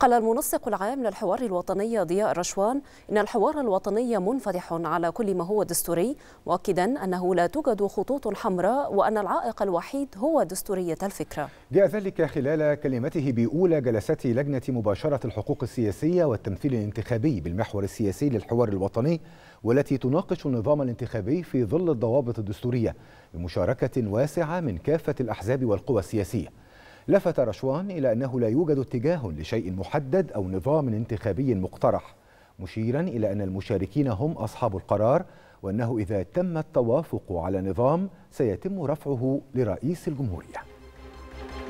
قال المنسق العام للحوار الوطني ضياء رشوان إن الحوار الوطني منفتح على كل ما هو دستوري مؤكدا أنه لا توجد خطوط حمراء وأن العائق الوحيد هو دستورية الفكرة جاء ذلك خلال كلمته بأولى جلسات لجنة مباشرة الحقوق السياسية والتمثيل الانتخابي بالمحور السياسي للحوار الوطني والتي تناقش النظام الانتخابي في ظل الضوابط الدستورية بمشاركة واسعة من كافة الأحزاب والقوى السياسية لفت رشوان إلى أنه لا يوجد اتجاه لشيء محدد أو نظام انتخابي مقترح مشيرا إلى أن المشاركين هم أصحاب القرار وأنه إذا تم التوافق على نظام سيتم رفعه لرئيس الجمهورية